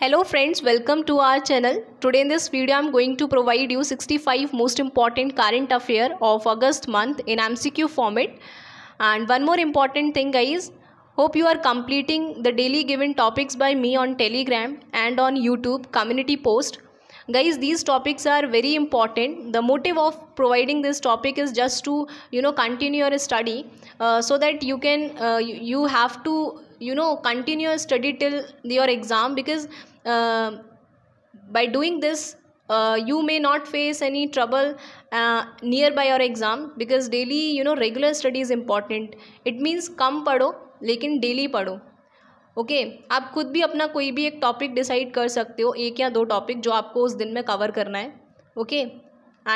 Hello friends, welcome to our channel. Today in this video, I am going to provide you 65 most important current affair of August month in MCQ format. And one more important thing guys, hope you are completing the daily given topics by me on Telegram and on YouTube community post. Guys, these topics are very important. The motive of providing this topic is just to, you know, continue your study uh, so that you can, uh, you have to you know continue your study till your exam because uh, by doing this uh, you may not face any trouble uh, nearby your exam because daily you know regular study is important it means कम पढ़ो लेकिन daily पढ़ो okay okay, आप खुद भी अपना कोई भी एक टॉपिक डिसाइड कर सकते हो एक या दो टॉपिक जो आपको उस दिन में कवर करना है okay okay?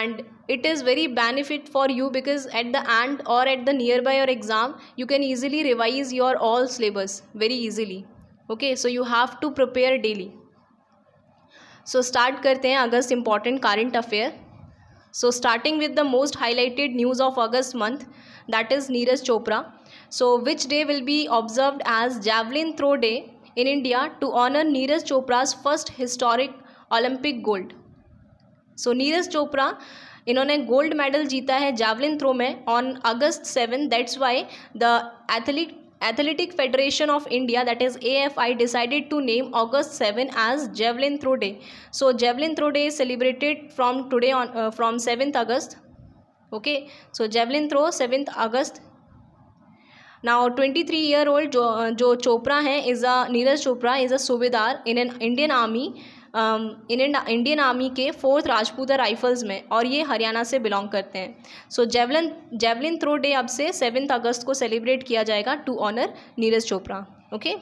and it is very benefit for you because at the end or at the nearby your exam you can easily revise your all syllabus very easily okay so you have to prepare daily so start karte hain august important current affair so starting with the most highlighted news of august month that is neeraj chopra so which day will be observed as javelin throw day in india to honor neeraj chopra's first historic olympic gold so Neeraj Chopra इन्होंने gold medal जीता है javelin throw में on August seven that's why the athlete athletic federation of India that is A F I decided to name August seven as javelin throw day so javelin throw day celebrated from today on from seventh August okay so javelin throw seventh August ना twenty three year old जो जो चोपड़ा हैं is a Neeraj Chopra is a subedar in an Indian army Indian army के fourth Rajputana rifles में और ये हरियाणा से belong करते हैं so javelin javelin throw day अब से सेवन्थ अगस्त को सेलिब्रेट किया जाएगा to honour Neeraj Chopra okay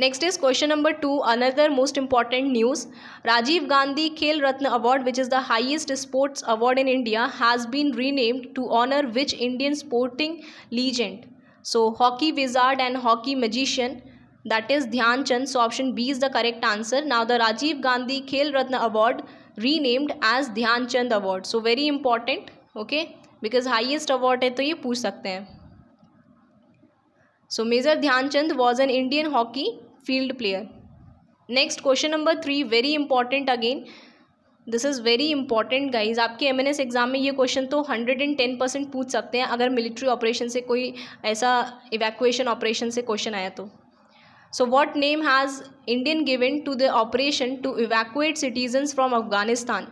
next is question number two another most important news Rajiv Gandhi Khel Ratna award which is the highest sports award in India has been renamed to honour which Indian sporting legend so hockey wizard and hockey magician that is Dhyanchand so option B is the correct answer now the Rajiv Gandhi Khel Ratna award renamed as Dhyanchand award so very important okay because highest award है तो ये पूछ सकते हैं so major Dhyanchand was an Indian hockey field player next question number three very important again this is very important guys आपके M N S exam में ये question तो हंड्रेड एंड टेन परसेंट पूछ सकते हैं अगर मिलिट्री ऑपरेशन से कोई ऐसा इवैक्यूएशन ऑपरेशन से क्वेश्चन आया तो So what name has Indian given to the operation to evacuate citizens from Afghanistan?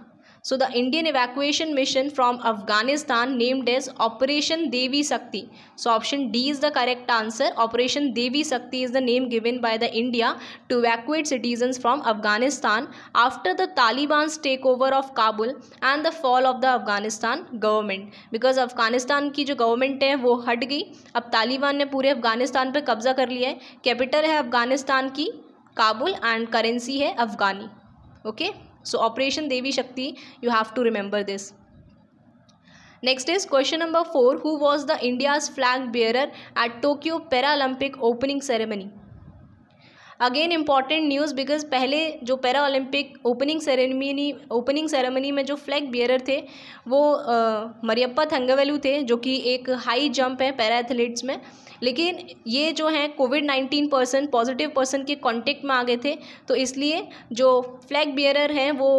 So the Indian evacuation mission from Afghanistan named as operation Devi Shakti so option D is the correct answer operation Devi Shakti is the name given by the India to evacuate citizen from Afghanistan after the Taliban take over of Kabul and the fall of the Afghanistan government because Afghanistan की जो government है वो हट गई अब तालिबान ने पूरे अफगानिस्तान पर कब्जा कर लिया है कैपिटल है अफगानिस्तान की काबुल एंड करेंसी है Afghani okay okay? So operation Devi Shakti you have to remember this next is question number four who was the India's flag bearer at Tokyo para Paralympic opening ceremony again important news because पहले जो para Olympic opening ceremony opening ceremony में जो flag bearer थे वो uh, Mariyappa Thangavelu थे जो कि एक हाई जंप है पैरा एथलीट्स में लेकिन ये जो हैं Covid nineteen person positive person के कांटेक्ट में आ गए थे तो इसलिए जो फ्लैग बियरर हैं वो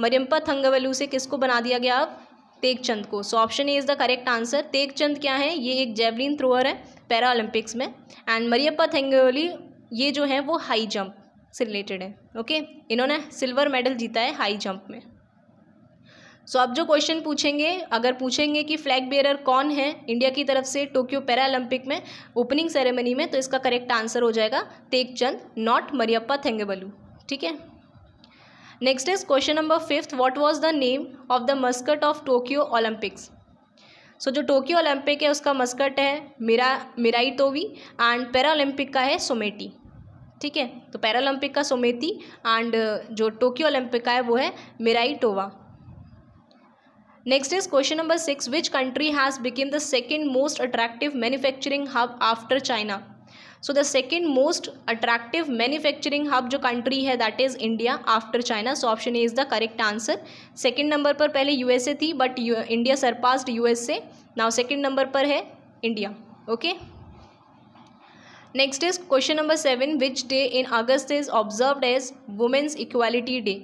मरियम्पा थंगावेलू से किसको बना दिया गया अब तेगचंद को so option A is the correct answer Tekchand क्या है ये एक जेवलिन थ्रोअर है पैरा ओलंपिक्स में एंड मरियप्पा थेंगोली ये जो है वो हाई जंप से रिलेटेड है ओके okay? इन्होंने सिल्वर मेडल जीता है हाई जंप में सो so, अब जो क्वेश्चन पूछेंगे अगर पूछेंगे कि फ्लैग बेरर कौन है इंडिया की तरफ से टोक्यो पैरालंपिक में ओपनिंग सेरेमनी में तो इसका करेक्ट आंसर हो जाएगा तेग चंद नॉट मरियप्पा थेंगेबलू ठीक है next is question number fifth what was the name of the mascot of Tokyo Olympics so जो टोक्यो ओलंपिक है उसका मस्कट है Mira Miraitowa and Paralympic का है सोमेटी ठीक है तो पैरालंपिक का सोमेती एंड जो टोक्यो ओलंपिक का है वो है Mirae Toba next is question number six which country has become the second most attractive manufacturing hub after China so the second most attractive manufacturing hub जो कंट्री है that is India after China so option A is the correct answer second number पर पहले USA थी but India surpassed USA now second number पर है India okay next is question number seven which day in August is observe as women's equality day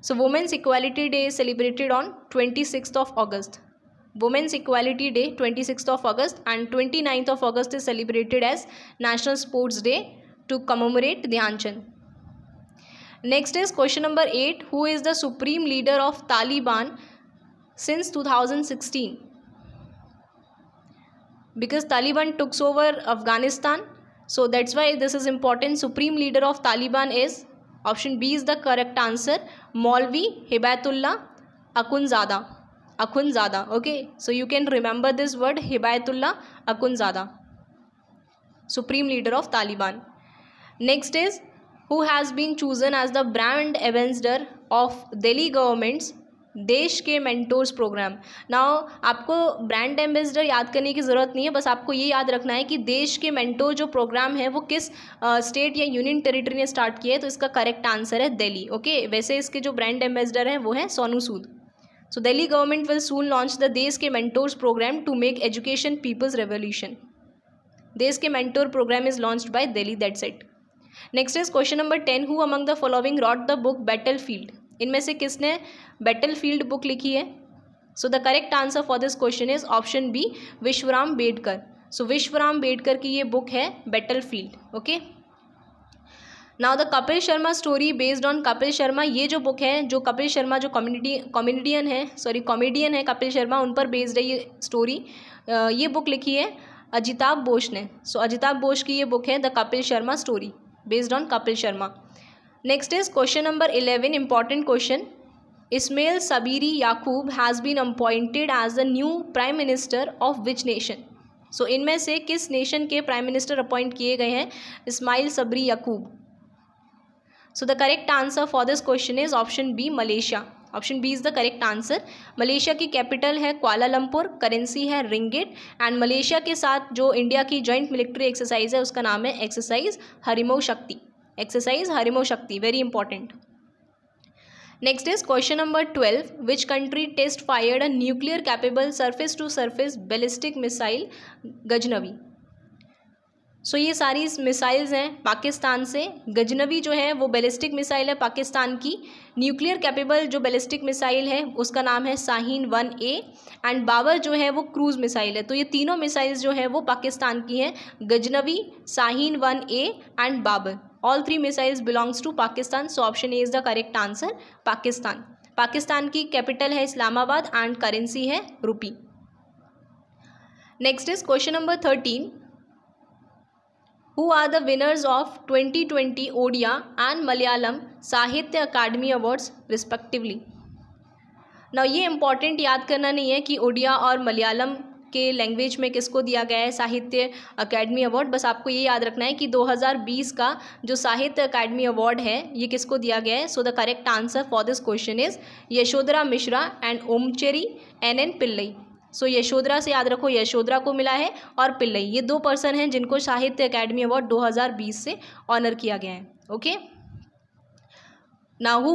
So Women's Equality Day is celebrated on 26th of August. Women's Equality Day 26th of August and 29th of August is celebrated as National Sports Day to commemorate the Chand. Next is question number 8 who is the supreme leader of Taliban since 2016? Because Taliban took over Afghanistan so that's why this is important supreme leader of Taliban is option B is the correct answer Maulvi Hibatullah Akhundzada Akhundzada okay so you can remember this word Hibatullah Akhundzada supreme leader of Taliban next is who has been chosen as the brand ambassador of Delhi government's Desh Ke mentors program now आपको brand ambassador याद करने की ज़रूरत नहीं है बस आपको ये याद रखना है कि देश के मेंटोर जो प्रोग्राम है वो किस स्टेट uh, या यूनियन टेरिटरी ने स्टार्ट किया है तो इसका करेक्ट आंसर है दिल्ली ओके okay? वैसे इसके जो ब्रांड एम्बेसडर हैं वो हैं Sonu Sood so Delhi government will soon launch the Desh Ke mentors program to make education people's revolution Desh Ke mentor program is launched by Delhi that's it next is question number ten who among the following wrote the book battle field इनमें से किसने battle field book लिखी है so the correct answer for this question is option B Vishwaram Bedkar so Vishwaram Bedkar की ये book है battle field okay now the Kapil Sharma story based on Kapil Sharma ये जो बुक है जो कपिल शर्मा जो कॉमेडी कॉमेडियन है सॉरी कॉमेडियन है कपिल शर्मा उन पर बेस्ड है ये स्टोरी ये बुक लिखी है अजिताभ बोस ने सो so, अजिताभ बोस की ये बुक है the Kapil Sharma story based on Kapil Sharma next is question number eleven important question Ismail Sabri Yaakob has been appointed as the new prime minister of which nation so so, इनमें से किस नेशन के प्राइम मिनिस्टर अपॉइंट किए गए हैं Ismail Sabri Yaakob so the correct answer for this question is option B Malaysia option B is the correct answer Malaysia की capital है Kuala Lumpur currency है रिंगिट एंड मलेशिया के साथ जो इंडिया की जॉइंट मिलिट्री एक्सरसाइज है उसका नाम है एक्सरसाइज हरिमो शक्ति exercise Harimau Shakti very important next is question number twelve which country test fired a nuclear capable surface to surface ballistic missile Ghaznavi so so, ये सारी मिसाइल्स हैं पाकिस्तान से गजनवी जो है वो बैलिस्टिक मिसाइल है पाकिस्तान की न्यूक्लियर कैपेबल जो बैलिस्टिक मिसाइल है उसका नाम है Shaheen one A and Babur जो है वो क्रूज़ मिसाइल है तो ये तीनों मिसाइल्स जो है वो पाकिस्तान की हैं Ghaznavi Shaheen one A and Babur all three missiles belongs to Pakistan so option A is the correct answer Pakistan Pakistan की कैपिटल है इस्लामाबाद एंड करेंसी है rupee next is question number thirteen who are the winners of twenty twenty Odia and Malayalam Sahitya Akademi awards respectively ना ये important याद करना नहीं है कि ओडिया और मलयालम के लैंग्वेज में किसको दिया गया है साहित्य अकेडमी अवार्ड बस आपको ये याद रखना है कि 2020 का जो साहित्य अकेडमी अवार्ड है ये किसको दिया गया है so the correct answer for this question is Yashodhara Mishra and Omchery N N Pillai so so, Yashodhara से याद रखो यशोधरा को मिला है और पिल्लई ये दो पर्सन हैं जिनको साहित्य अकेडमी अवार्ड 2020 से ऑनर किया गया है ओके okay? ना who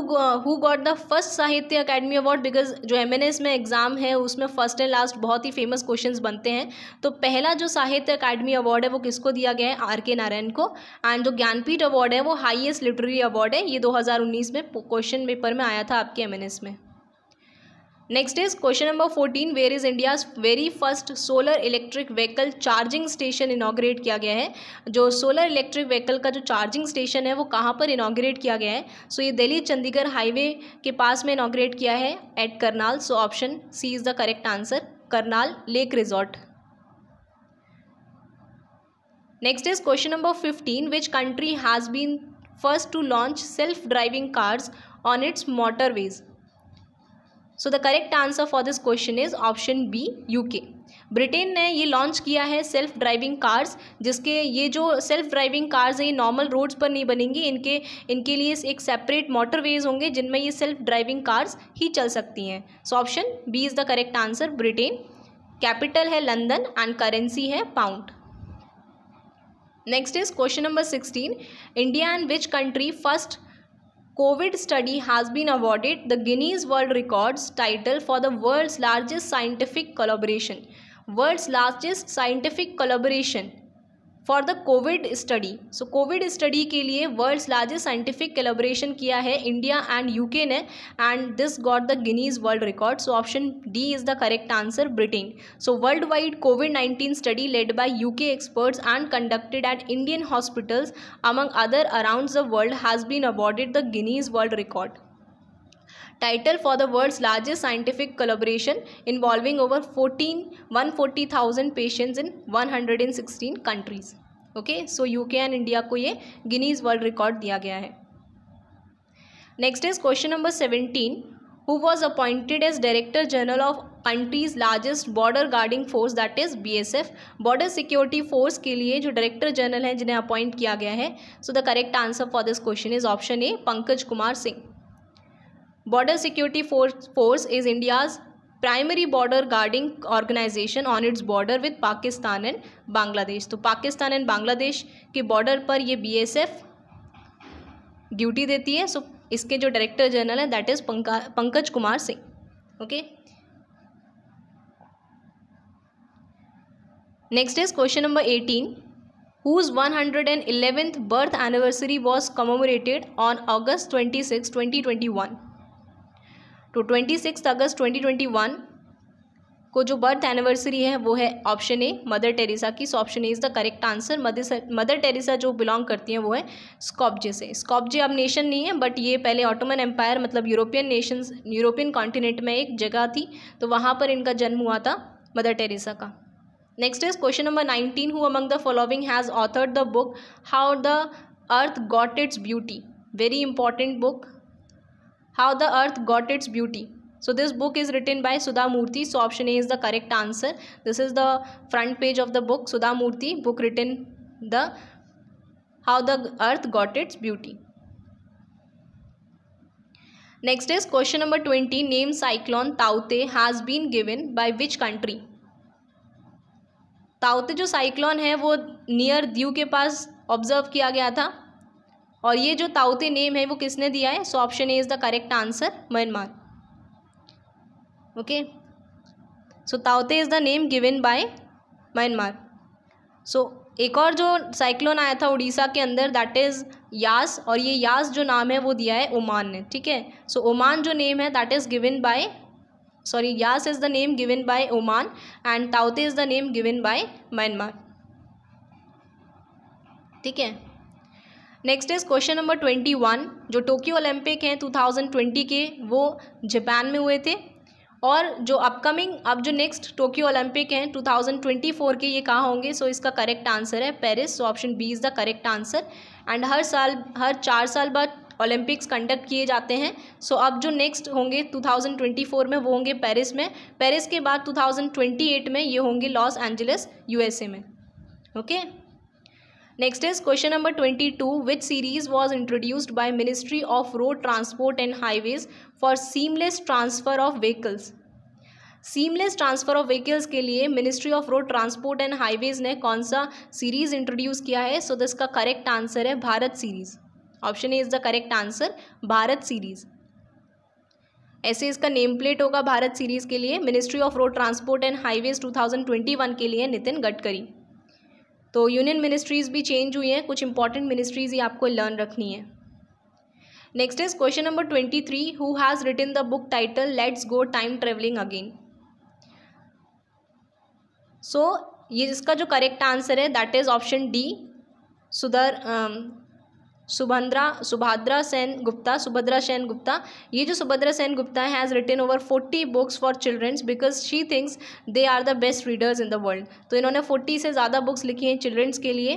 who got the first Sahitya Akademi award because जो एम एन एस में एग्ज़ाम है उसमें फर्स्ट एंड लास्ट बहुत ही फेमस क्वेश्चन बनते हैं तो पहला जो साहित्य अकेडमी अवार्ड है वो किसको दिया गया है आर के नारायण को एंड जो ज्ञानपीठ अवार्ड है वो हाईएस्ट लिटरेरी अवार्ड है ये दो हज़ार उन्नीस में क्वेश्चन पेपर में आया था आपके एम एन एस में next is question number fourteen where is India very first solar electric vehicle charging station inaugurate किया गया है जो सोलर इलेक्ट्रिक व्हीकल का जो चार्जिंग स्टेशन है वो कहाँ पर इनाग्रेट किया गया है सो so, ये दिल्ली चंडीगढ़ हाईवे के पास में इनाग्रेट किया है at Karnal so option C is the correct answer Karnal lake resort next is question number fifteen which country has been first to launch self driving cars on its motorways so the correct answer for this question is option B UK Britain ने ये launch किया है self driving cars जिसके ये जो self driving cars हैं ये normal roads पर नहीं बनेंगी इनके इनके लिए एक सेपरेट मोटरवेज होंगे जिनमें ये सेल्फ ड्राइविंग कार्स ही चल सकती हैं so option B is the correct answer Britain capital है लंदन एंड करेंसी है pound next is question number sixteen India and which country first COVID study has been awarded the Guinness World Records title for the world's largest scientific collaboration. World's largest scientific collaboration for the COVID study so COVID study के लिए world's largest scientific collaboration किया है India and UK ने and this got the Guinness world record so option D is the correct answer Britain so worldwide COVID nineteen study led by UK experts and conducted at Indian hospitals among other around the world has been awarded the Guinness World Record. Title for the world's largest scientific collaboration involving over 14 140,000 patients in 116 countries. Okay so UK and India को ये Guinness world record दिया गया है next is question number seventeen who was appointed as director general of country's largest border guarding force that is B S F border security force के लिए जो director general हैं जिन्हें अपॉइंट किया गया है so the correct answer for this question is option A Pankaj Kumar Singh border security force force is India's primary border guarding organisation on its border with Pakistan and Bangladesh तो Pakistan and Bangladesh के बॉर्डर पर ये बीएसएफ ड्यूटी देती है सो so, इसके जो director general है that is Pankaj Kumar Singh okay next is question number eighteen one hundred anniversary was commemorated on August twenty six twenty twenty one तो ट्वेंटी सिक्स अगस्त ट्वेंटी ट्वेंटी वन को जो birth anniversary है वो है ऑप्शन ए मदर टेरेसा की so option A is the correct answer Mother Teresa जो belong करती हैं वो है स्कॉपजे से स्कॉपजे अब नेशन नहीं है बट ये पहले ऑटोमन एम्पायर मतलब यूरोपियन नेशंस यूरोपियन कॉन्टिनेंट में एक जगह थी तो वहाँ पर इनका जन्म हुआ था मदर टेरेसा का next is question number nineteen who among the following has authored the book how the earth got its beauty very important book how the earth got its beauty so this book is written by Sudha Murthy so option A is the correct answer this is the front page of the book Sudha Murthy book written the how the earth got its beauty next is question number twenty name cyclone ताउते has been given by which country ताउते जो cyclone है वो near Diu के पास observe किया गया था और ये जो ताउते नेम है वो किसने दिया है so option A is the correct answer Myanmar okay so ताउते is the name given by Myanmar so एक और जो साइक्लोन आया था उड़ीसा के अंदर दैट इज़ यास और ये यास जो नाम है वो दिया है ओमान ने ठीक है सो ओमान जो नेम है that is given by sorry Yaas is the name given by Oman and ताउते is the name given by Myanmar ठीक है next is question number twenty one जो टोक्यो ओलंपिक हैं टू थाउजेंड ट्वेंटी के वो Japan में हुए थे और जो अपकमिंग अब जो नेक्स्ट टोक्यो ओलंपिक हैं टू थाउजेंड ट्वेंटी फोर के ये कहाँ होंगे सो so इसका करेक्ट आंसर है Paris so option B is the correct answer and हर साल हर चार साल बाद ओलंपिक्स कंडक्ट किए जाते हैं सो so, अब जो नेक्स्ट होंगे 2024 में वो होंगे पेरिस में पेरिस के बाद 2028 में ये होंगे लॉस एंजलिस यूएसए में okay okay? Next is question number twenty two which series was introduced by ministry of road transport and highways for seamless transfer of vehicles seamless transfer of vehicles के लिए ministry of road transport and highways ने कौन सा series introduce किया है so this का correct answer है Bharat series option A is the correct answer Bharat series ऐसे इसका नेम प्लेट होगा भारत सीरीज के लिए ministry of road transport and highways 2021 के लिए नितिन गडकरी तो यूनियन मिनिस्ट्रीज़ भी चेंज हुई हैं कुछ इंपॉर्टेंट मिनिस्ट्रीज़ ही आपको लर्न रखनी है next is question number twenty three who has written the book title let's go time travelling again so ये इसका जो करेक्ट आंसर है दैट इज़ ऑप्शन डी सुधर सुभद्रा सुभद्रा सेन गुप्ता सुभद्रा सेन गुप्ता ये जो Subhadra Sen Gupta has written over forty books for children's because she thinks they are the best readers in the world तो इन्होंने forty से ज़्यादा बुक्स लिखी हैं चिल्ड्रंस के लिए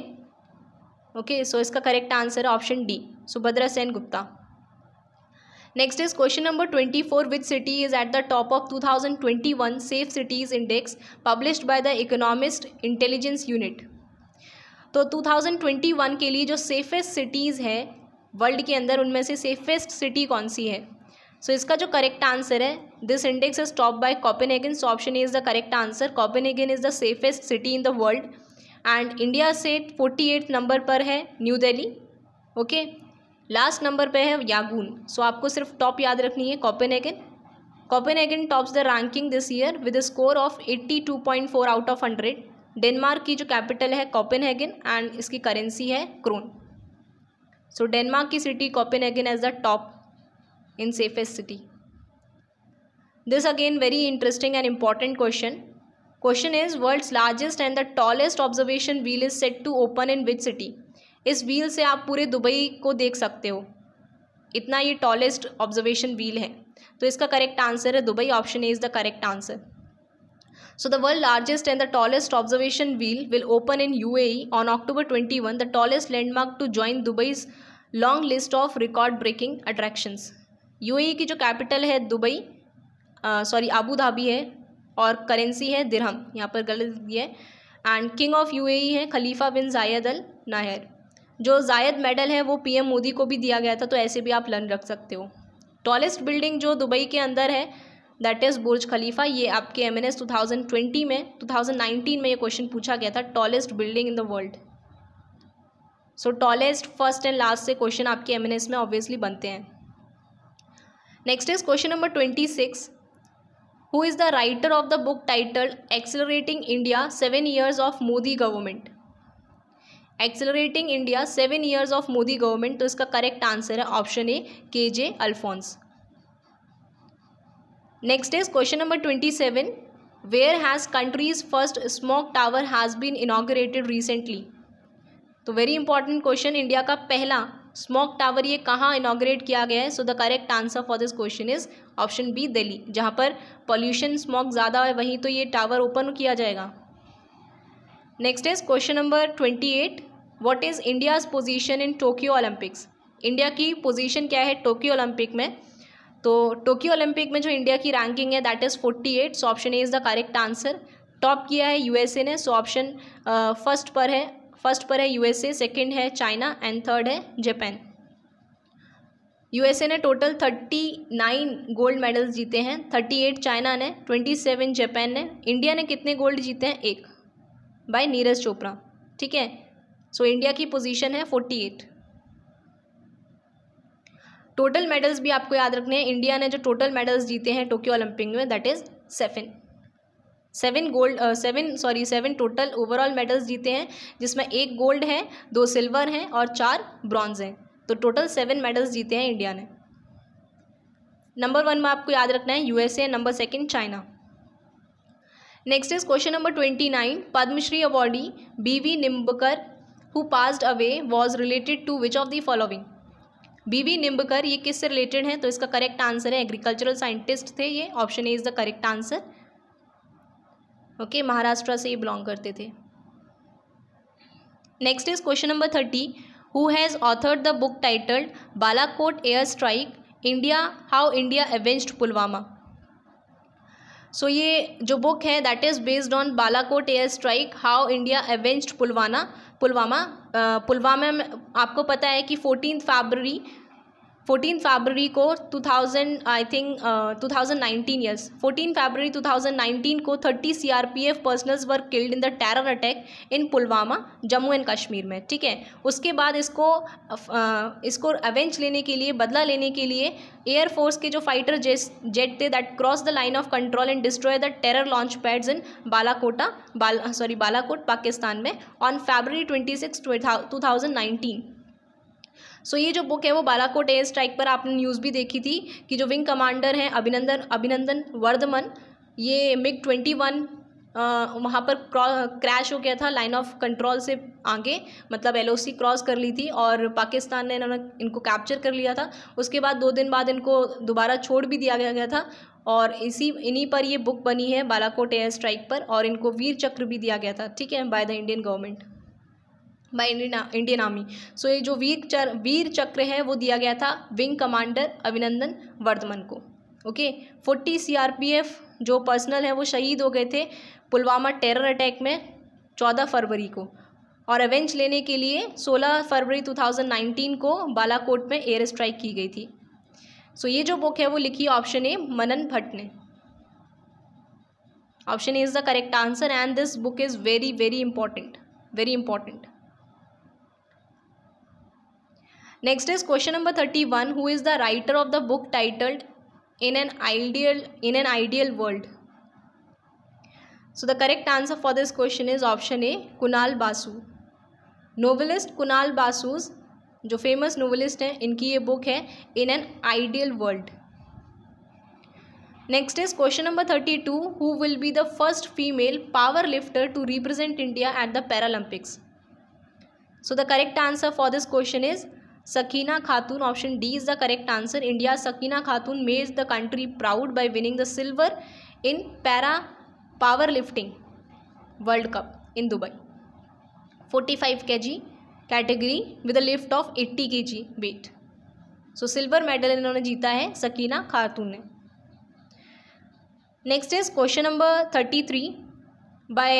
ओके okay, सो so इसका करेक्ट आंसर है option D Subhadra Sen Gupta next is question number twenty four which city is at the top of two thousand twenty one safe cities index published by the Economist intelligence unit तो 2021 के लिए जो safest cities हैं world के अंदर उनमें से safest city कौन सी है सो so, इसका जो करेक्ट आंसर है this index is top by Copenhagen so option is the correct answer Copenhagen is the safest city in the world and India से फोर्टी एट नंबर पर है New Delhi okay last number पे है यागून सो so, आपको सिर्फ top याद रखनी है Copenhagen Copenhagen tops the ranking this year with score of eighty two point four out of hundred Denmark की जो कैपिटल है कॉपेनहेगन एंड इसकी करेंसी है क्रोन सो डेनमार्क की city Copenhagen as the top in safest city this again very interesting and important question question is world's largest and the tallest observation wheel is set to open in which city इस wheel से आप पूरे Dubai को देख सकते हो इतना ये टॉलेस्ट ऑब्जर्वेशन व्हील है तो इसका करेक्ट आंसर है Dubai option A is the correct answer So the world's largest and the tallest observation wheel will open in UAE on October 21, the tallest landmark to join Dubai's long list of record breaking attractions UAE की जो capital है Dubai sorry Abu Dhabi है और currency है दिरहम यहाँ पर गलत दिया एंड किंग ऑफ यूएई है खलीफा बिन जायद अल नाहर जो जायद मेडल है वो पीएम मोदी को भी दिया गया था तो ऐसे भी आप लर्न रख सकते हो टॉलेस्ट बिल्डिंग जो दुबई के अंदर है दैट इज़ बुर्ज खलीफा ये आपके M N S two thousand twenty में टू थाउजेंड नाइनटीन में ये क्वेश्चन पूछा गया था tallest building in the world so tallest first and last से क्वेश्चन आपके एम एन एस में ऑब्वियसली बनते हैं next is question number twenty six who is the writer of the book title accelerating India seven years of Modi government accelerating India seven years of Modi government तो इसका correct answer है option A K J Alphons next is question number twenty seven where has country's first smoke tower has been inaugurated recently तो very important question India का पहला smoke tower ये कहाँ inaugurate किया गया है so the correct answer for this question is option B Delhi जहाँ पर पॉल्यूशन स्मोक ज़्यादा है वहीं तो ये टावर ओपन किया जाएगा next is question number twenty eight what is India's position in Tokyo Olympics India की पोजिशन क्या है टोक्यो ओलंपिक में तो टोक्यो ओलंपिक में जो इंडिया की रैंकिंग है that is forty eight so option A is the correct answer top किया है यूएसए ने सो ऑप्शन फर्स्ट पर है फर्स्ट पर है यूएसए सेकंड है चाइना एंड थर्ड है जापान यूएसए ने total thirty nine gold medals जीते हैं थर्टी एट चाइना ने ट्वेंटी सेवन जापान ने इंडिया ने कितने गोल्ड जीते हैं एक बाय नीरज चोपड़ा ठीक है सो so, इंडिया की पोजीशन है फोर्टी एट टोटल मेडल्स भी आपको याद रखने हैं इंडिया ने जो टोटल मेडल्स जीते हैं टोक्यो ओलंपिक में that is seven seven gold seven sorry seven total overall medals जीते हैं जिसमें एक गोल्ड है दो सिल्वर हैं और चार ब्रॉन्ज हैं तो टोटल सेवन मेडल्स जीते हैं इंडिया ने नंबर वन में आपको याद रखना है USA number second China next is question number twenty nine Padma Shri awardee B V Nimbkar who passed away was related to which of the following B B Nimbkar ये किससे रिलेटेड हैं तो इसका करेक्ट आंसर है एग्रीकल्चरल साइंटिस्ट थे ये option A is the correct answer okay Maharashtra से ये बिलोंग करते थे next is question number thirty who has authored the book titled Balakot air strike India how India avenged Pulwama सो ये जो बुक है that is based on Balakot air strike how India avenged Pulwama Pulwama Pulwama में आपको पता है कि फ़ोर्टीन फरवरी फोर्टीन फरवरी को two thousand I think two thousand nineteen years fourteen फरवरी टू थाउजेंड नाइनटीन को thirty C R P F personnels were killed in the terror attack in Pulwama Jammu and Kashmir में ठीक है उसके बाद इसको uh, इसको अवेंज लेने के लिए बदला लेने के लिए एयरफोर्स के जो फाइटर जेट थे that cross the line of control and destroy the terror launch pads in Balakota Bal sorry Balakot Pakistan में on February twenty six two thousand nineteen so ये जो बुक है वो बालाकोट एयर स्ट्राइक पर आपने न्यूज़ भी देखी थी कि जो विंग कमांडर हैं अभिनंदन अभिनंदन वर्धमन ये मिग ट्वेंटी वन वहाँ पर क्रैश हो गया था लाइन ऑफ कंट्रोल से आगे मतलब एलओसी क्रॉस कर ली थी और पाकिस्तान ने इन्होंने इनको कैप्चर कर लिया था उसके बाद दो दिन बाद इनको दोबारा छोड़ भी दिया गया गया था और इसी इन्हीं पर ये बुक बनी है बालाकोट एयर स्ट्राइक पर और इनको वीर चक्र भी दिया गया था ठीक है by the Indian government by Indian army so ये जो वीर चर वीर चक्र है वो दिया गया था विंग कमांडर अभिनंदन वर्धमन को ओके फोर्टी सीआरपीएफ जो पर्सनल है वो शहीद हो गए थे पुलवामा टेरर अटैक में चौदह फरवरी को और एवेंज लेने के लिए सोलह फरवरी टू थाउजेंड नाइनटीन को बालाकोट में एयर स्ट्राइक की गई थी सो ये जो बुक है वो लिखी ऑप्शन ए मनन भट्ट ने option A is the correct answer and this book is very very important very important next is question number 31 who is the writer of the book titled in an ideal in an ideal world so the correct answer for this question is option a kunal basu novelist kunal basus जो famous novelist हैं इनकी ये book है in an ideal world next is question number thirty two who will be the first female power lifter to represent India at the Paralympics so the correct answer for this question is Sakina Khatun option D is the correct answer India Sakina Khatun makes the country proud by winning the silver in para power lifting world cup in Dubai forty five K G category with a lift of eighty K G weight so silver medal इन्होंने जीता है सकीना खातून ने next is question number thirty three by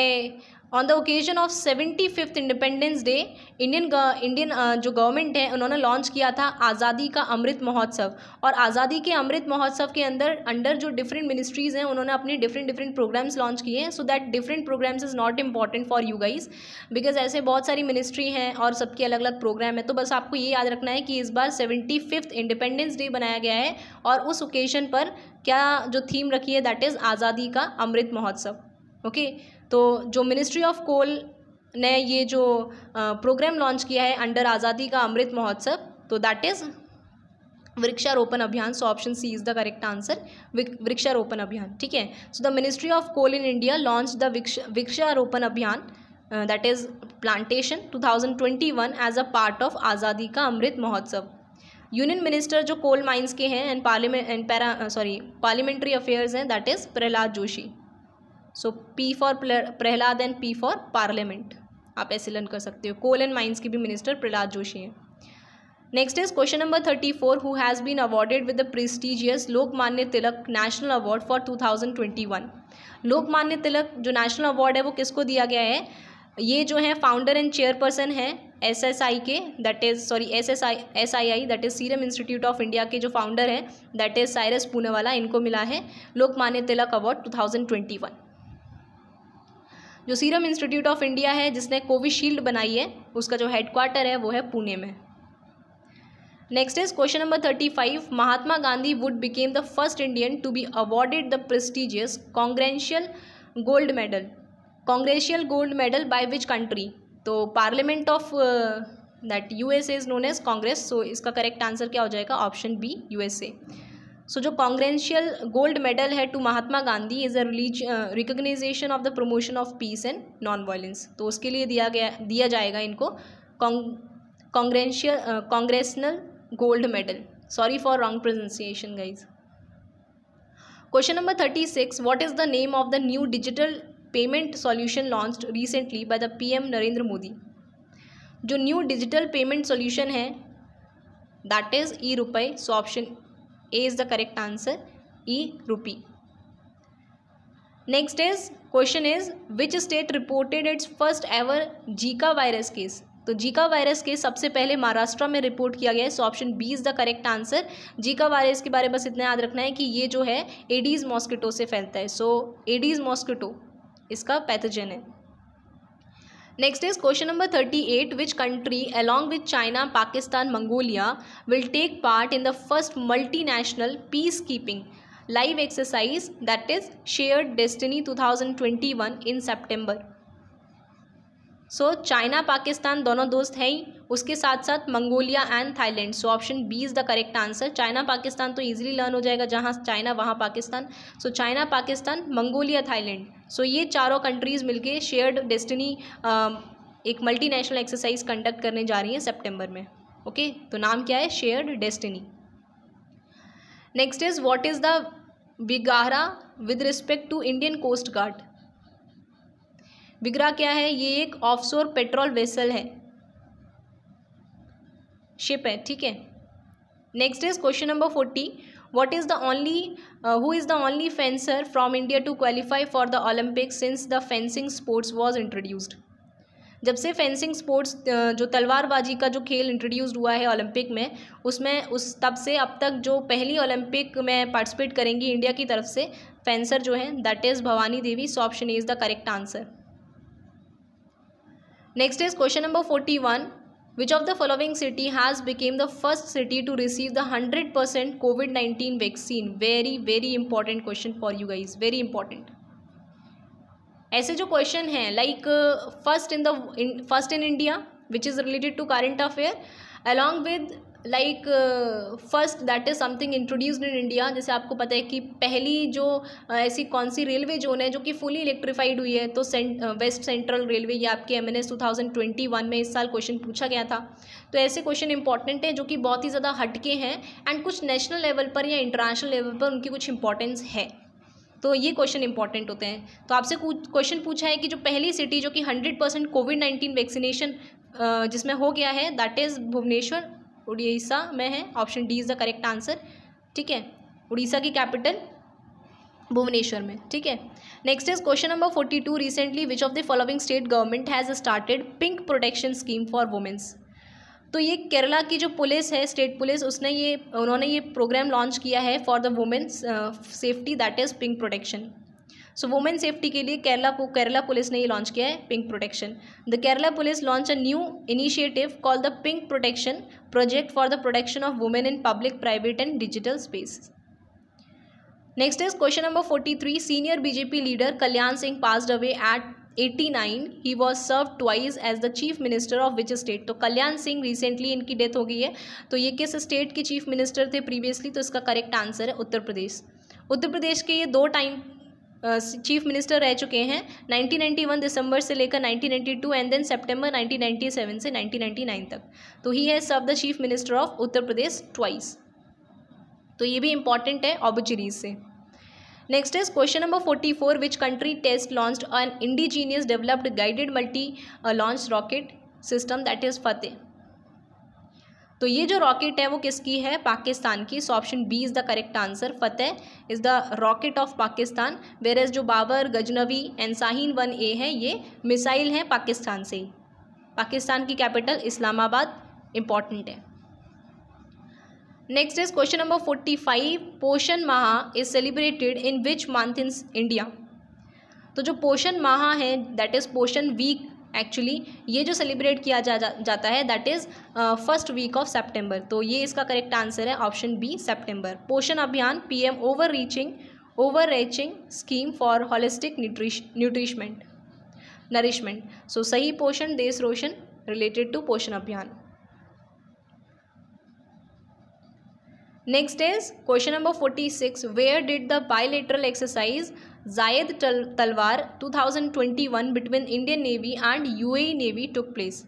on the occasion of seventy fifth independence day Indian Indian जो government है उन्होंने launch किया था आज़ादी का अमृत महोत्सव और आज़ादी के अमृत महोत्सव के अंदर अंडर जो डिफरेंट मिनिस्ट्रीज़ हैं उन्होंने अपने डिफरेंट डिफरेंट प्रोग्राम्स लॉन्च किए हैं so that different programs is not important for you guys because ऐसे बहुत सारी मिनिस्ट्री हैं और सबके अलग अलग प्रोग्राम है तो बस आपको ये याद रखना है कि इस बार सेवेंटी फिफ्थ इंडिपेंडेंस डे बनाया गया है और उस ओकेजन पर क्या जो थीम रखी है दैट इज़ आज़ादी का अमृत महोत्सव ओके okay? तो जो मिनिस्ट्री ऑफ कोल ने ये जो प्रोग्राम लॉन्च किया है अंडर आज़ादी का अमृत महोत्सव तो that is Vriksharopan Abhiyan so option C is the correct answer Vriksharopan Abhiyan ठीक है so the ministry of coal in India launch the Vriksharopan Abhiyan that is plantation 2021 as a part of Azadi Ka अमृत महोत्सव यूनियन मिनिस्टर जो कोल माइंस के हैं and parliament and para sorry parliamentary affairs हैं that is Prahlad Joshi so P for Prahlad and P for parliament आप ऐसे learn कर सकते हो कोल एंड माइंस की भी मिनिस्टर प्रहलाद जोशी हैं next is question number thirty four who has been awarded with the prestigious Lokmanya Tilak national award for two thousand twenty one Lokmanya Tilak जो national award है वो किसको दिया गया है ये जो है फाउंडर एंड चेयरपर्सन है एस एस आई के that is sorry S S I S I I that is Serum Institute of India के जो फाउंडर हैं दैट इज़ साइरस पूनेवाला इनको मिला है Lokmanya Tilak award two thousand twenty one जो सीरम इंस्टीट्यूट ऑफ इंडिया है जिसने कोविशील्ड बनाई है उसका जो हेडक्वार्टर है वो है पुणे में next is question number thirty five Mahatma Gandhi would became the first Indian to be awarded the prestigious congressional gold medal congressional gold medal by which country तो parliament of that USA is known as Congress so इसका correct answer क्या हो जाएगा option B USA so जो congressional gold medal है to Mahatma Gandhi is a release recognition of the promotion of peace and non violence तो उसके लिए दिया गया दिया जाएगा इनको congressional congressional gold medal sorry for wrong pronunciation guys question number thirty six what is the name of the new digital payment solution launch recently by the PM Narendra Modi जो new digital payment solution है that is ई रुपए so option A is the correct answer e RUPI next is question is which state reported its first ever Zika virus case तो Zika virus case सबसे पहले महाराष्ट्र में report किया गया है so option B is the correct answer Zika virus के बारे में बस इतना याद रखना है कि ये जो है एडीज़ मॉस्किटो से फैलता है सो एडीज़ मॉस्किटो इसका पैथोजन है Next is question number 38. Which country along with China, Pakistan, Mongolia will take part in the first multinational peacekeeping live exercise that is Shared Destiny 2021 in September? So China Pakistan दोनों दोस्त हैं ही उसके साथ साथ Mongolia and Thailand so option B is the correct answer China Pakistan तो easily learn हो जाएगा जहाँ चाइना वहाँ Pakistan so China Pakistan Mongolia Thailand so ये चारों कंट्रीज़ मिलके शेयर्ड डेस्टिनी um, एक मल्टीनेशनल एक्सरसाइज कंडक्ट करने जा रही है सेप्टेम्बर में ओके okay? तो नाम क्या है shared destiny next is what is the Vigraha with respect to Indian coast guard Vigraha क्या है ये एक ऑफशोर पेट्रोल वेसल है शिप है ठीक है next is question number forty what is the only who is the only fencer from India to qualify for the Olympic since the fencing sports was introduced जब से fencing sports uh, जो तलवारबाजी का जो खेल इंट्रोड्यूस्ड हुआ है Olympic में उसमें उस तब से अब तक जो पहली ओलंपिक में पार्टिसिपेट करेंगी इंडिया की तरफ से फेंसर जो है that is Bhavani Devi so option is the correct answer Next is question number 41. Which of the following city has become the first city to receive the 100% COVID-19 vaccine? Very, very important question for you guys. Very important. ऐसे जो question हैं like first in the first in India which is related to current affair along with like first that is something introduced in India जैसे आपको पता है कि पहली जो uh, ऐसी कौन सी रेलवे जोन है जो कि फुली इलेक्ट्रीफाइड हुई है तो सेंट, वेस्ट सेंट्रल रेलवे ये आपके M N S two thousand twenty one में इस साल क्वेश्चन पूछा गया था तो ऐसे क्वेश्चन इंपॉर्टेंट हैं जो कि बहुत ही ज़्यादा हटके हैं एंड कुछ नेशनल लेवल पर या इंटरनेशनल लेवल पर उनकी कुछ इंपॉर्टेंस है तो ये क्वेश्चन इंपॉर्टेंट होते हैं तो आपसे क्वेश्चन पूछा है कि जो पहली सिटी जो कि hundred percent covid nineteen vaccination जिसमें हो गया है दैट इज़ भुवनेश्वर उड़ीसा में है option D is the correct answer ठीक है उड़ीसा की कैपिटल भुवनेश्वर में ठीक है next is question number forty two recently which of the following state government has started pink protection scheme for womens तो ये केरला की जो पुलिस है स्टेट पुलिस उसने ये उन्होंने ये प्रोग्राम लॉन्च किया है for the womens safety that is pink protection so women safety के लिए केरला केरला पुलिस ने ये लॉन्च किया है pink protection the Kerala police launch a new initiative call the pink protection project for the protection of women in public private and digital space next is question number forty three senior BJP leader Kalyan Singh passed away at nine he was serve twice as the chief minister of which state तो Kalyan Singh recently इनकी death हो गई है तो ये किस state के chief minister थे प्रीवियसली तो इसका करेक्ट आंसर है उत्तर प्रदेश उत्तर प्रदेश के ये दो टाइम चीफ मिनिस्टर रह चुके हैं 1991 दिसंबर से लेकर 1992 एंड देन सितंबर 1997 से 1999 तक तो ही है सब the chief minister of Uttar Pradesh twice तो ये भी इंपॉर्टेंट है ऑबचरीज से next is question number forty four which country test launch an indigenous developed guided multi launch rocket system that is Fateh तो ये जो रॉकेट है वो किसकी है पाकिस्तान की so option B is the correct answer Fateh is the rocket of Pakistan where as जो Babur Ghaznavi and Shaheen one A है ये मिसाइल है पाकिस्तान से पाकिस्तान की कैपिटल इस्लामाबाद इम्पॉर्टेंट है next is question number forty five Poshan Maah is celebrated in which month in India तो जो पोषण माह है that is Poshan week actually ये जो सेलिब्रेट किया जा, जा जाता है that is first week of September तो ये इसका करेक्ट आंसर है option B September Poshan Abhiyan P M overreaching overreaching scheme for holistic nutriment nourishment so सही पोषण देश रोशन related to Poshan Abhiyan next is question number forty six where did the bilateral exercise Zayed Talwar 2021 between Indian navy and UAE navy took place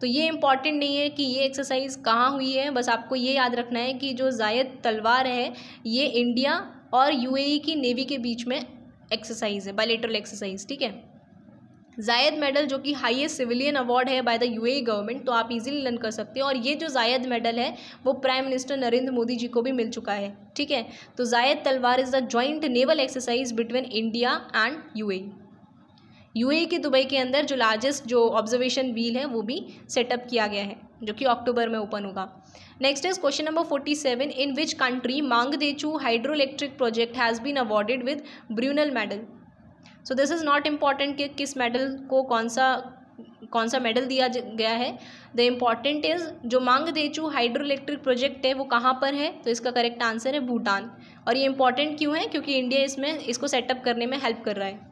तो ये important नहीं है कि ये एक्सरसाइज कहाँ हुई है बस आपको ये याद रखना है कि जो जायद तलवार है ये इंडिया और यूएई e की नेवी के बीच में एक्सरसाइज है बायलेटरल एक्सरसाइज ठीक है जायद मेडल जो कि हाईएस्ट सिविलियन अवार्ड है बाय द यूएई गवर्नमेंट तो आप इजीली लर्न कर सकते हो और ये जो जायद मेडल है वो प्राइम मिनिस्टर नरेंद्र मोदी जी को भी मिल चुका है ठीक है तो Zayed Talwar is the joint naval exercise between India and U UAE के दुबई के अंदर जो लार्जेस्ट जो ऑब्जर्वेशन व्हील है वो भी सेटअप किया गया है जो कि अक्टूबर में ओपन होगा next is question number forty seven in which country Mangdechhu hydro electric project has been awarded with Brunel medal so this is not important कि किस मेडल को कौन सा कौन सा मेडल दिया गया है द इम्पॉर्टेंट इज़ जो मांग देचू हाइड्रो इलेक्ट्रिक प्रोजेक्ट है वो कहाँ पर है तो इसका करेक्ट आंसर है भूटान और ये इम्पॉर्टेंट क्यों है क्योंकि इंडिया इसमें इसको सेटअप करने में हेल्प कर रहा है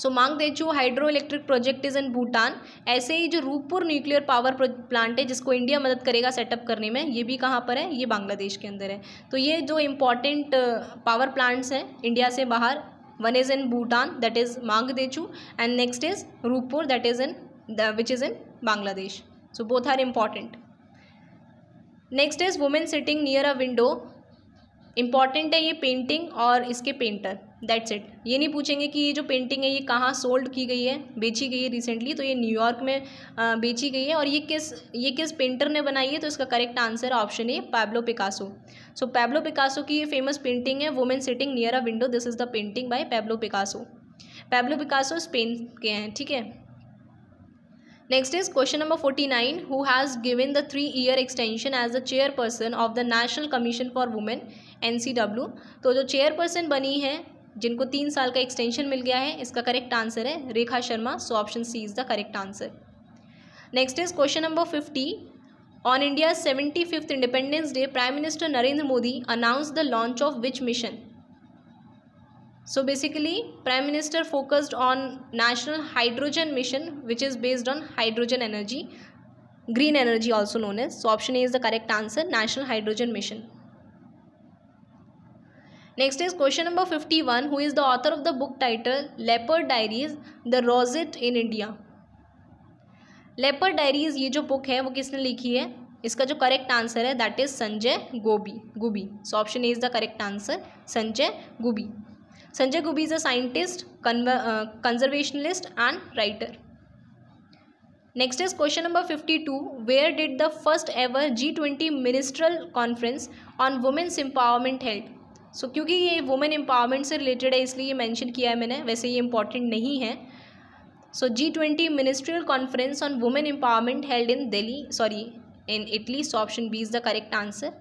so so, Mangdechhu hydro electric project is in Bhutan ऐसे ही जो रूपपुर न्यूक्लियर पावर प्लांट है जिसको इंडिया मदद करेगा सेटअप करने में ये भी कहाँ पर है ये बांग्लादेश के अंदर है तो ये जो इम्पॉर्टेंट पावर प्लांट्स हैं इंडिया से बाहर One is in Bhutan that is Mangdechu and next is Rupur that is in the, which is in Bangladesh. So both are important. Next is women sitting near a window important है ये painting और इसके painter that's it ये नहीं पूछेंगे कि ये जो पेंटिंग है ये कहाँ सोल्ड की गई है बेची गई है रिसेंटली तो ये न्यूयॉर्क में बेची गई है और ये किस ये किस पेंटर ने बनाई है तो इसका correct answer option A Pablo Picasso so Pablo Picasso की ये फेमस पेंटिंग है women sitting near a window this is the painting by Pablo Picasso Pablo Picasso Spain के हैं ठीक है next number forty nine who 49 who the three year extension as a chairperson of the national commission for women N C W तो जो chairperson बनी है जिनको तीन साल का एक्सटेंशन मिल गया है इसका करेक्ट आंसर है Rekha Sharma so option C is the correct answer next is question number fifty on India seventy fifth independence day prime minister Narendra Modi announce the launch of which mission so basically prime minister focused on national hydrogen mission which is based on hydrogen energy green energy also known as so option a is the correct answer national hydrogen mission next is question number 51 who is the author of the book title leopard diaries the rosette in india leper diaries ये जो book है वो किसने लिखी है इसका जो correct answer है that is Sanjay Gobi Gubbi so option A is the correct answer Sanjay Gubbi Sanjay Gubbi is a scientist conservationist and writer next is question number fifty two where did the first ever G twenty ministerial conference on women's empowerment held so क्योंकि ये women empowerment से related है इसलिए mention किया है मैंने वैसे ये इंपॉर्टेंट नहीं है so G twenty ministerial conference on women empowerment held in Delhi sorry in Italy so option B is the correct answer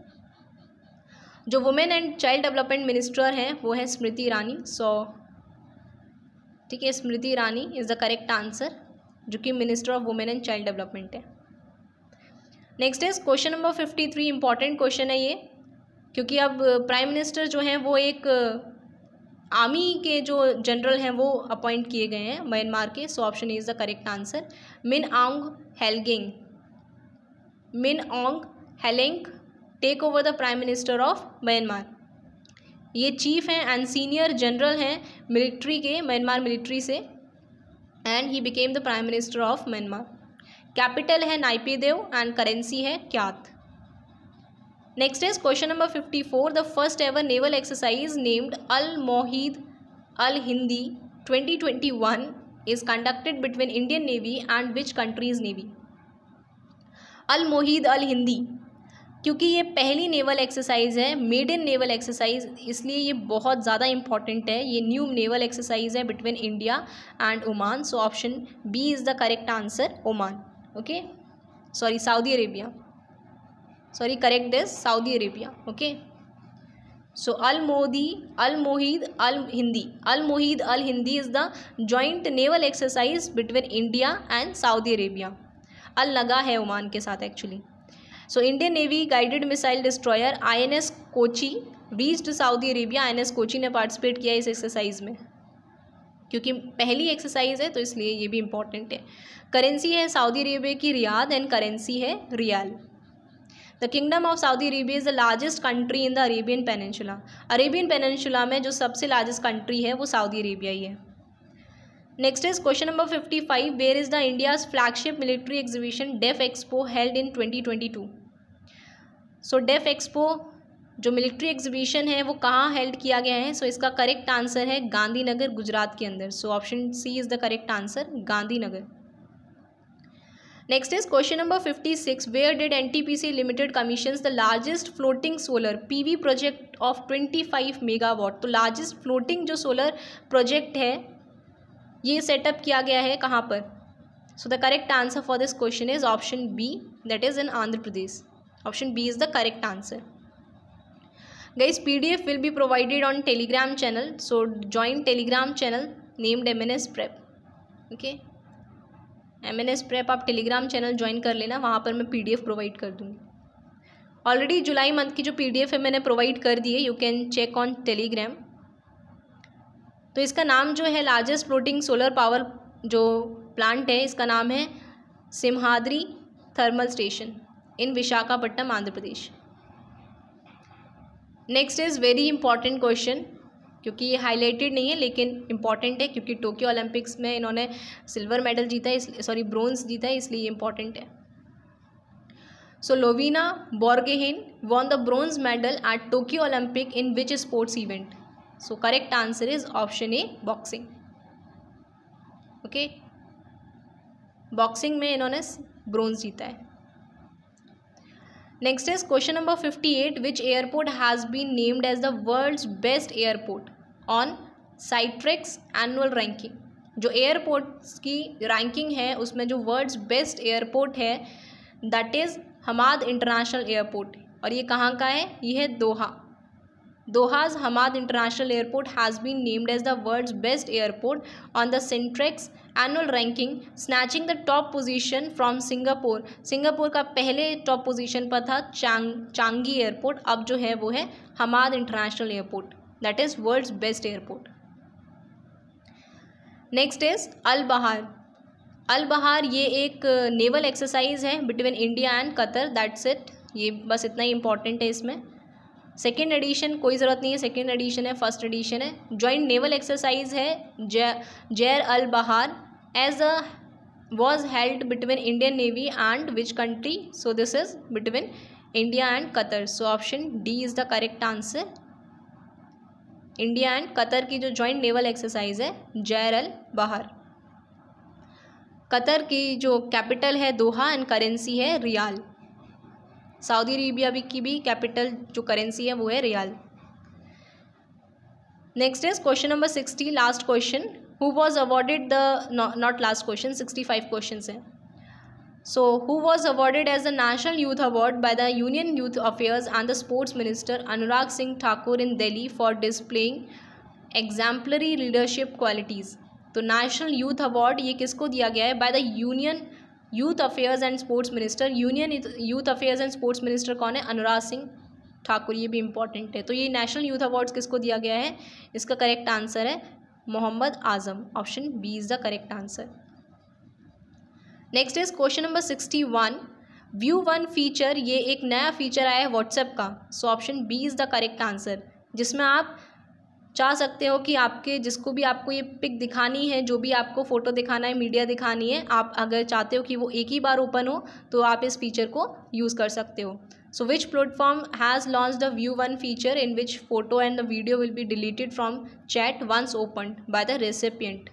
जो women and child development minister हैं वो है स्मृति ईरानी सो ठीक है Smriti Irani is the correct answer जो कि minister of women and child development है next is question number fifty three important question है ये क्योंकि अब प्राइम मिनिस्टर जो हैं वो एक आर्मी के जो जनरल हैं वो अपॉइंट किए गए हैं म्यांमार के so option is the correct answer Min Aung Hlaing Min Aung Hlaing take over the prime minister of Myanmar ये चीफ हैं एंड सीनियर जनरल हैं मिलिट्री के म्यांमार मिलिट्री से and he became the prime minister of Myanmar capital है Naypyidaw and currency है kyat next is question number fifty four the first ever naval exercise named Al Mohed Al Hindi twenty twenty one is conducted between Indian navy and which countries navy Al Mohed Al Hindi क्योंकि ये पहली naval exercise है made in naval exercise इसलिए ये बहुत ज़्यादा important है ये न्यू नेवल एक्सरसाइज है between India and Oman so option B is the correct answer Oman okay sorry Saudi Arabia sorry correct is Saudi Arabia okay so Al Modi Al Mohed Al Hindi Al Mohed Al Hindi is the joint naval exercise between India and Saudi Arabia अल लगा है Oman के साथ actually so Indian navy guided missile destroyer INS Kochi reached Saudi Arabia INS Kochi ने participate किया इस exercise में क्योंकि पहली एक्सरसाइज है तो इसलिए ये भी इंपॉर्टेंट है करेंसी है सऊदी अरेबिया की रियाद एंड करेंसी है riyal the kingdom of Saudi Arabia is the largest country in the Arabian peninsula Arabian peninsula में जो सबसे लार्जेस्ट कंट्री है वो सऊदी अरेबिया ही है next is question number fifty five where is the India's flagship military exhibition Def Expo held in twenty twenty two so Def Expo जो military exhibition है वो कहाँ हेल्ड किया गया है सो so, इसका करेक्ट आंसर है गांधीनगर गुजरात के अंदर so option C is the correct answer Gandhinagar next is question number fifty six where did N T P C limited commission the largest floating solar P V project of twenty five megawatt तो largest floating जो solar project है ये setup किया गया है कहाँ पर so the correct answer for this question is option B that is in Andhra Pradesh option B is the correct answer P D F will be provided on Telegram channel so join Telegram channel named M N S prep okay M N S prep आप Telegram channel join कर लेना वहाँ पर मैं P D F provide कर दूँगी already जुलाई month की जो पी डी एफ है मैंने प्रोवाइड कर दी है you can check on Telegram तो इसका नाम जो है लार्जेस्ट फ्लोटिंग सोलर पावर जो प्लांट है इसका नाम है Simhadri thermal station in Visakhapatnam Andhra Pradesh next is very important question क्योंकि ये हाईलाइटेड नहीं है लेकिन इंपॉर्टेंट है क्योंकि टोक्यो ओलंपिक्स में इन्होंने सिल्वर मेडल जीता है सॉरी ब्रोंज जीता है इसलिए इंपॉर्टेंट है so Lovlina Borgohain won the bronze medal at Tokyo Olympic in which sports event so correct answer is option A boxing okay boxing में इन्होंने ब्रोंज जीता है next is question number fifty eight which airport has been named as the world's best airport on Skytrax annual ranking जो airports की ranking है उसमें जो world's best airport है that is Hamad international airport और ये कहाँ का है ये है दोहा Doha's Hamad International Airport has been named as the world's best airport on the Centrex annual ranking, snatching the top position from Singapore. Singapore का पहले top position पर था चांग चांगी airport, अब जो है वो है Hamad International Airport. That is world's best airport. Next is Al Bahar. Al Bahr ये एक नेवल एक्सरसाइज है between India and Qatar that's it ये बस इतना ही इम्पॉर्टेंट है इसमें सेकेंड एडिशन कोई ज़रूरत नहीं है सेकेंड एडिशन है फर्स्ट एडिशन है जॉइंट नेवल एक्सरसाइज है Zair Al Bahr as a was held between Indian navy and which country so this is between India and Qatar so option D is the correct answer India and Qatar की जो joint naval exercise है Zair Al बहार Qatar की जो capital है दोहा and currency है riyal Saudi Arabia की भी कैपिटल जो करेंसी है वो है riyal next is question number sixty last question who was awarded the not last question sixty five question है so who was awarded as the national youth award by the union youth affairs and the sports minister Anurag Singh Thakur in Delhi for displaying exemplary leadership qualities तो national youth award ये किसको दिया गया है by the union youth affairs and sports minister union youth affairs and sports minister कौन है अनुराग सिंह ठाकुर ये भी इंपॉर्टेंट है तो ये नेशनल यूथ अवार्ड्स किसको दिया गया है इसका करेक्ट आंसर है Mohammad Azam option B is the correct answer next is question number sixty one view one feature ये एक नया फीचर आया है व्हाट्सएप का so option B is the correct answer जिसमें आप चाह सकते हो कि आपके जिसको भी आपको ये पिक दिखानी है जो भी आपको फ़ोटो दिखाना है मीडिया दिखानी है आप अगर चाहते हो कि वो एक ही बार ओपन हो तो आप इस फीचर को यूज़ कर सकते हो so which platform has launch the view one feature in which photo and the video will be deleted from chat once open by the recipient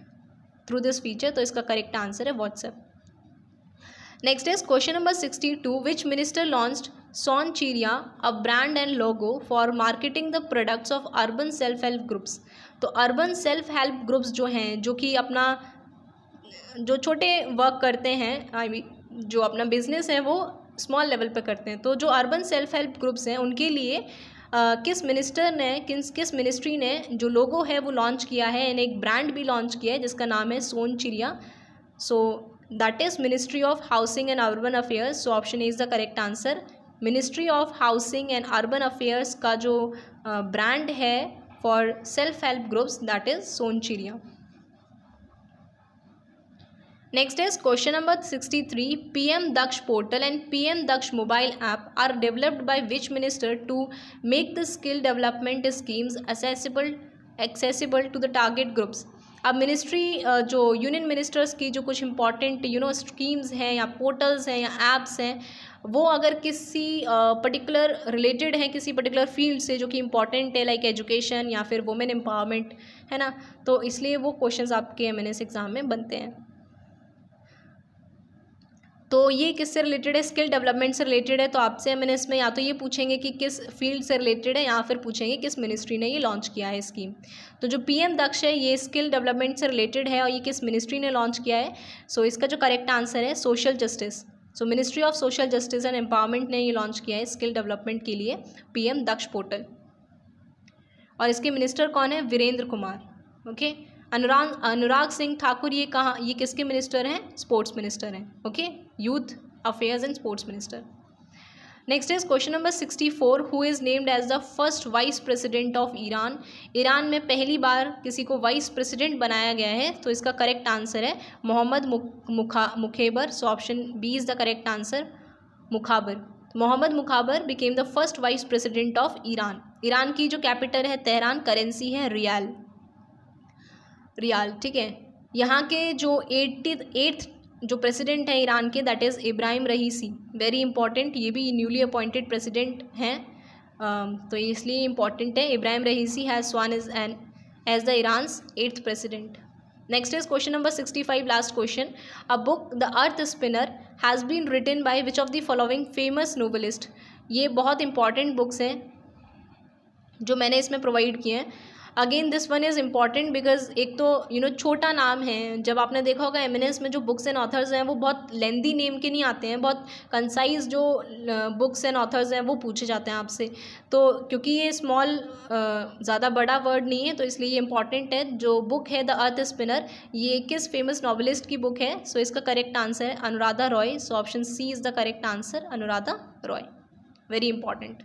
through this feature तो इसका करेक्ट आंसर है WhatsApp next is question number sixty two which minister launched Sonchiriya a brand and logo for marketing the products of urban self help groups तो urban self help groups जो हैं जो कि अपना जो छोटे वर्क करते हैं आई मीन जो अपना बिजनेस है वो स्मॉल लेवल पे करते हैं तो जो अर्बन सेल्फ हेल्प ग्रुप्स हैं उनके लिए आ, किस मिनिस्टर ने किस किस मिनिस्ट्री ने जो लोगो है वो लॉन्च किया है एंड एक ब्रांड भी लॉन्च किया है जिसका नाम है Sonchiriya so that is ministry of housing and urban affairs so option is the correct answer ministry of housing and urban affairs का जो ब्रांड है for self help groups that is Sonchiriya next is question number sixty three P M Daksh portal and P M Daksh mobile app are developed by which minister to make the skill development schemes assessable accessible to the target groups अब ministry जो union ministers की जो कुछ important you know schemes हैं या portals हैं या apps हैं वो अगर किसी पर्टिकुलर रिलेटेड हैं किसी पर्टिकुलर फील्ड से जो कि इंपॉर्टेंट है लाइक एजुकेशन या फिर वुमेन एम्पावरमेंट है ना तो इसलिए वो क्वेश्चंस आपके एम एग्ज़ाम में बनते हैं तो ये किससे रिलेटेड है स्किल डेवलपमेंट से रिलेटेड है तो आपसे एम में या तो ये पूछेंगे कि किस फील्ड से रिलेटेड है या फिर पूछेंगे किस मिनिस्ट्री ने ये लॉन्च किया है स्कीम तो जो पीएम दक्ष है ये स्किल डेवलपमेंट से रिलेटेड है और ये किस मिनिस्ट्री ने लॉन्च किया है सो so, इसका जो करेक्ट आंसर है social justice so ministry of social justice and empowerment ने ये लॉन्च किया है स्किल डेवलपमेंट के लिए पीएम दक्ष पोर्टल और इसके मिनिस्टर कौन है वीरेंद्र कुमार ओके अनुराग अनुराग सिंह ठाकुर ये कहाँ ये किसके मिनिस्टर हैं स्पोर्ट्स मिनिस्टर हैं okay youth affairs and sports minister next is question number sixty four who is named as the first vice president of Iran Iran में पहली बार किसी को वाइस प्रेसिडेंट बनाया गया है तो इसका करेक्ट आंसर है मोहम्मद मुखा Mokhber so option B is the correct answer Mokhber तो Mohammad Mokhber became the first vice president of Iran Iran की जो कैपिटल है तेहरान करेंसी है रियाल रियाल ठीक है यहाँ के जो एट्टी एट्थ जो प्रेसिडेंट हैं ईरान के that is Ebrahim Raisi very important ये भी न्यूली अपॉइंटेड प्रेसिडेंट हैं um, तो इसलिए इम्पॉर्टेंट है Ebrahim Raisi has sworn is an as the Iran eighth president next is question number sixty five last question a book the earth spinner has been written by which of the following famous novelist ये बहुत important books हैं जो मैंने इसमें provide किए हैं again this one is important because एक तो यू you नो know, छोटा नाम है जब आपने देखा होगा एमिनेंस में जो बुक्स एंड ऑथर्स हैं वो बहुत लेंदी नेम के नहीं आते हैं बहुत कंसाइज जो बुक्स एंड ऑथर्स हैं वो पूछे जाते हैं आपसे तो क्योंकि ये स्मॉल ज़्यादा बड़ा वर्ड नहीं है तो इसलिए ये इंपॉर्टेंट है जो बुक है द अर्थ स्पिनर ये किस फेमस नॉवलिस्ट की बुक है सो so, इसका करेक्ट आंसर है Anuradha Roy so option C is the correct answer Anuradha Roy very important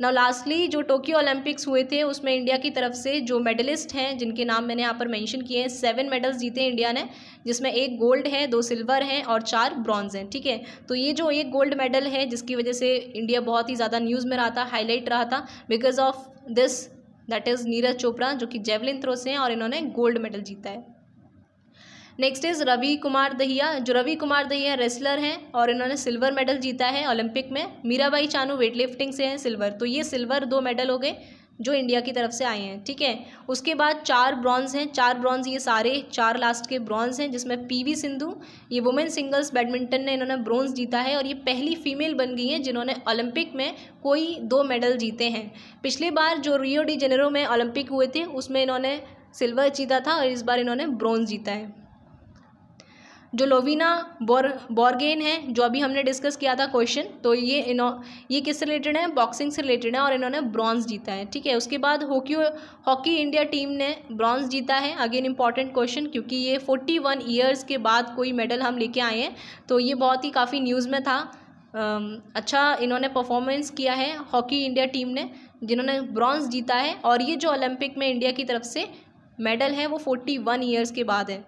now lastly जो टोक्यो ओलंपिक्स हुए थे उसमें इंडिया की तरफ से जो मेडलिस्ट हैं जिनके नाम मैंने यहाँ पर मेंशन किए हैं सेवन मेडल्स जीते इंडिया ने जिसमें एक गोल्ड है दो सिल्वर हैं और चार ब्रॉन्ज हैं ठीक है तो ये जो एक गोल्ड मेडल है जिसकी वजह से इंडिया बहुत ही ज़्यादा न्यूज़ में रहा था हाईलाइट रहा था because of this that is Neeraj Chopra जो कि जेवलिन थ्रो से हैं और इन्होंने गोल्ड मेडल जीता है नेक्स्ट इज रवि कुमार दहिया जो रवि कुमार दहिया रेसलर हैं और इन्होंने सिल्वर मेडल जीता है ओलंपिक में मीराबाई चानू वेट लिफ्टिंग से हैं सिल्वर तो ये सिल्वर दो मेडल हो गए जो इंडिया की तरफ से आए हैं ठीक है उसके बाद चार ब्रॉन्ज हैं चार ब्रॉन्ज ये सारे चार लास्ट के ब्रॉन्ज हैं जिसमें पीवी सिंधु ये वुमेन सिंगल्स बैडमिंटन ने इन्होंने ब्रॉन्ज जीता है और ये पहली फीमेल बन गई हैं जिन्होंने ओलंपिक में कोई दो मेडल जीते हैं पिछले बार जो रियो डी जेनेरो में ओलंपिक हुए थे उसमें इन्होंने सिल्वर जीता था और इस बार इन्होंने ब्रॉन्ज जीता है जो लोविना बोर बॉर्गेन है जो अभी हमने डिस्कस किया था क्वेश्चन तो ये इनो ये किससे रिलेटेड है बॉक्सिंग से रिलेटेड है और इन्होंने ब्रॉन्ज जीता है ठीक है उसके बाद हॉकी हॉकी इंडिया टीम ने ब्रॉन्ज जीता है अगेन इंपॉर्टेंट क्वेश्चन क्योंकि ये फोर्टी वन ईयर्स के बाद कोई मेडल हम लेके आए हैं तो ये बहुत ही काफ़ी न्यूज़ में था अच्छा इन्होंने परफॉर्मेंस किया है हॉकी इंडिया टीम ने जिन्होंने ब्रॉन्ज जीता है और ये जो ओलंपिक में इंडिया की तरफ से मेडल है वो फोर्टी वन ईयर्स के बाद है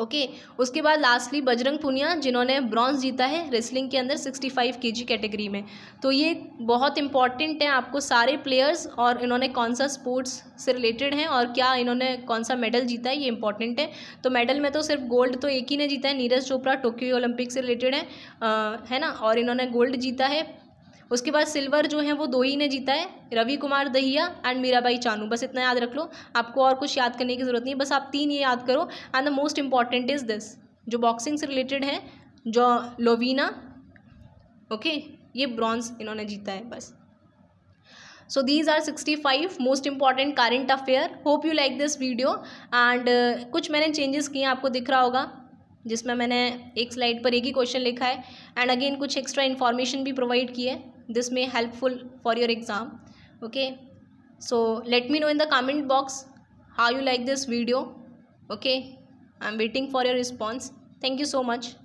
ओके उसके बाद लास्टली बजरंग पुनिया जिन्होंने ब्रॉन्ज जीता है रेसलिंग के अंदर 65 केजी कैटेगरी में तो ये बहुत इंपॉर्टेंट है आपको सारे प्लेयर्स और इन्होंने कौन सा स्पोर्ट्स से रिलेटेड हैं और क्या इन्होंने कौन सा मेडल जीता है ये इंपॉर्टेंट है तो मेडल में तो सिर्फ गोल्ड तो एक ही ने जीता है नीरज चोपड़ा टोक्यो ओलंपिक से रिलेटेड है आ, है ना और इन्होंने गोल्ड जीता है उसके बाद सिल्वर जो है वो दो ही ने जीता है रवि कुमार दहिया एंड मीराबाई चानू बस इतना याद रख लो आपको और कुछ याद करने की ज़रूरत नहीं बस आप तीन ये याद करो and the most important is this जो बॉक्सिंग से रिलेटेड है जो लोवीना ओके okay? ये ब्रॉन्ज इन्होंने जीता है बस so these are sixty five most important affair affair hope you like this video and कुछ मैंने चेंजेस किए आपको दिख रहा होगा जिसमें मैंने एक स्लाइड पर एक ही क्वेश्चन लिखा है एंड अगेन कुछ एक्स्ट्रा इन्फॉर्मेशन भी प्रोवाइड की है this may helpful for your exam okay so let me know in the comment box how you like this video okay i'm waiting for your response thank you so much